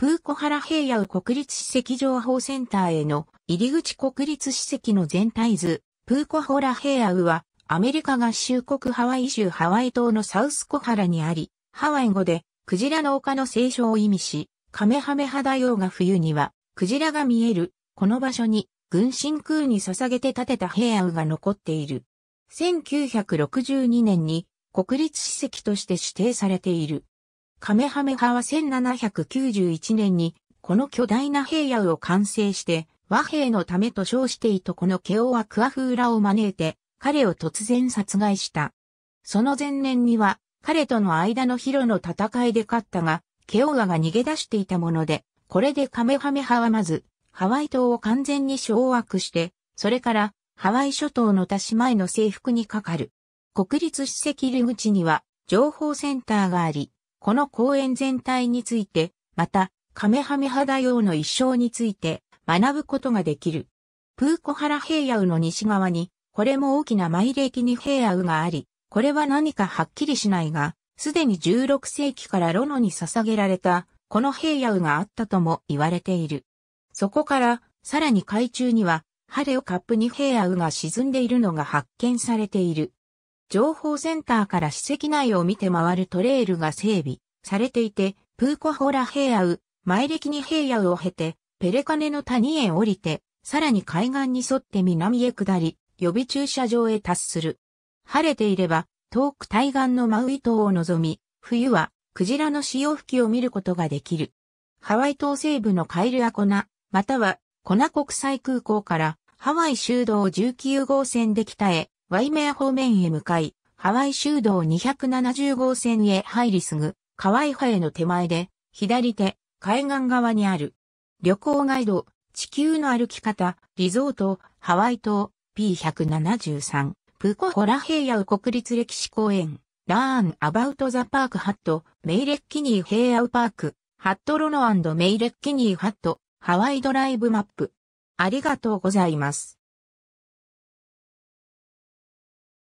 プーコハラ平野国立史跡情報センターへの入り口国立史跡の全体図、プーコホラ平野はアメリカ合衆国ハワイ州ハワイ島のサウスコハラにあり、ハワイ語でクジラの丘の聖書を意味し、カメハメハ大王が冬にはクジラが見える、この場所に軍神空に捧げて建てた平野が残っている。1962年に国立史跡として指定されている。カメハメハは1791年に、この巨大な平野を完成して、和平のためと称していとこのケオアクアフーラを招いて、彼を突然殺害した。その前年には、彼との間のヒロの戦いで勝ったが、ケオアが逃げ出していたもので、これでカメハメハはまず、ハワイ島を完全に掌握して、それから、ハワイ諸島の田島への征服にかかる。国立史跡入口には、情報センターがあり、この公園全体について、また、カメハメハ大王の一生について学ぶことができる。プーコハラ平野の西側に、これも大きなマイ埋ヘイ平野があり、これは何かはっきりしないが、すでに16世紀からロノに捧げられた、この平野があったとも言われている。そこから、さらに海中には、ハレオカップイ平野が沈んでいるのが発見されている。情報センターから史跡内を見て回るトレイルが整備されていて、プーコホラ平野、前歴に平野を経て、ペレカネの谷へ降りて、さらに海岸に沿って南へ下り、予備駐車場へ達する。晴れていれば、遠く対岸のマウイ島を望み、冬は、クジラの潮吹きを見ることができる。ハワイ島西部のカイルアコナ、または、コナ国際空港から、ハワイ修道19号線で北へ、ワイメア方面へ向かい、ハワイ州道270号線へ入りすぐ、カワイハへの手前で、左手、海岸側にある。旅行ガイド、地球の歩き方、リゾート、ハワイ島、P173、プコホラヘイヤウ国立歴史公園、ラーンアバウトザパークハット、メイレッキニーヘイヤウパーク、ハットロノメイレッキニーハット、ハワイドライブマップ。ありがとうございます。